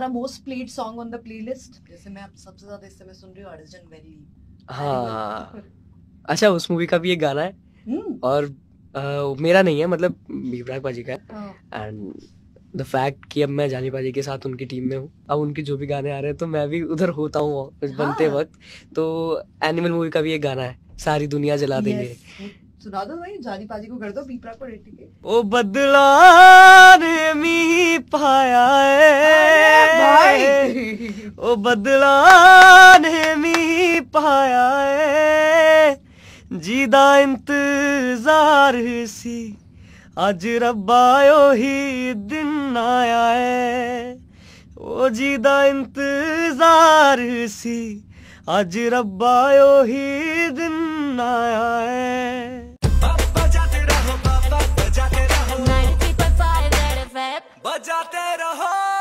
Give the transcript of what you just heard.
हमारा most played song on the playlist जैसे मैं अब सबसे ज्यादा इस समय सुन रही हूँ अर्जुन वेली हाँ अच्छा उस मूवी का भी एक गाना है हम्म। और uh, मेरा नहीं है मतलब भीमराज पाजी का एंड द फैक्ट कि अब मैं जानी पाजी के साथ उनकी टीम में हूँ अब उनके जो भी गाने आ रहे हैं तो मैं भी उधर होता हूँ हाँ। बनते हाँ. वक्त तो एनिमल मूवी का भी एक गाना है सारी दुनिया जला yes. देंगे सुना दो भाई जानी पाजी को कर दो पीपरा को रेटिंग ओ बदला ने मी पाया तो बदला ने मी पाया है जीदा इंतजार सी अज रब्बा यो ही दिन आया है ओ जीदा इंतजार सी अज रब्बा यो ही दिन आया है बजाते रहो